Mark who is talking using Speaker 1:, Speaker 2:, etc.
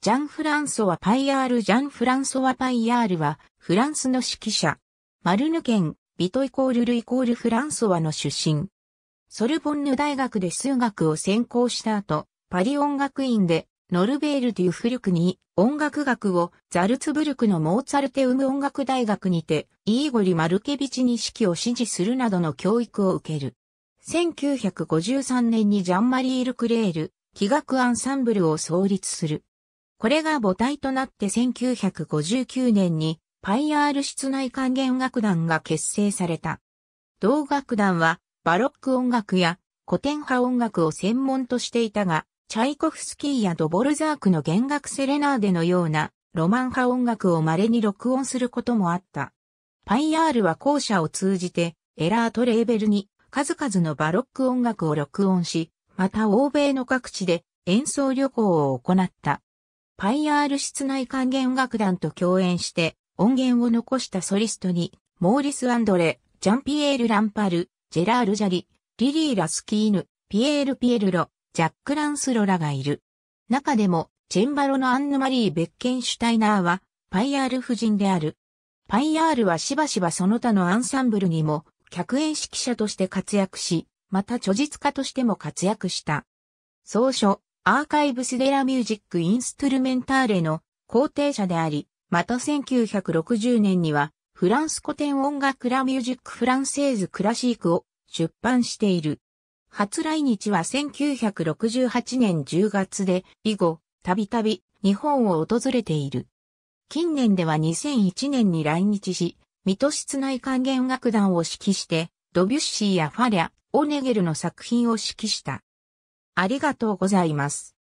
Speaker 1: ジャン・フランソワ・パイヤール・ジャン・フランソワ・パイヤールは、フランスの指揮者。マルヌ県、ビトイコールルイコール・フランソワの出身。ソルボンヌ大学で数学を専攻した後、パリ音楽院で、ノルベール・デュ・フルクに音楽学をザルツブルクのモーツァルテウム音楽大学にて、イーゴリ・マルケビチに指揮を支持するなどの教育を受ける。1953年にジャンマリール・クレール、気学アンサンブルを創立する。これが母体となって1959年にパイアール室内管弦楽団が結成された。同楽団はバロック音楽や古典派音楽を専門としていたが、チャイコフスキーやドボルザークの弦楽セレナーデのようなロマン派音楽を稀に録音することもあった。パイアールは校舎を通じてエラートレーベルに数々のバロック音楽を録音し、また欧米の各地で演奏旅行を行った。パイアール室内管弦楽団と共演して音源を残したソリストに、モーリス・アンドレ、ジャンピエール・ランパル、ジェラール・ジャリ、リリー・ラスキーヌ、ピエール・ピエルロ、ジャック・ランスロラがいる。中でも、チェンバロのアンヌ・マリー・ベッケンシュタイナーは、パイアール夫人である。パイアールはしばしばその他のアンサンブルにも、客演指揮者として活躍し、また著述家としても活躍した。総書、アーカイブスデラミュージックインストゥルメンターレの肯定者であり、また1960年にはフランス古典音楽ラミュージックフランセーズクラシークを出版している。初来日は1968年10月で以後、たびたび日本を訪れている。近年では2001年に来日し、水戸室内管弦楽団を指揮して、ドビュッシーやファリャ、オネゲルの作品を指揮した。ありがとうございます。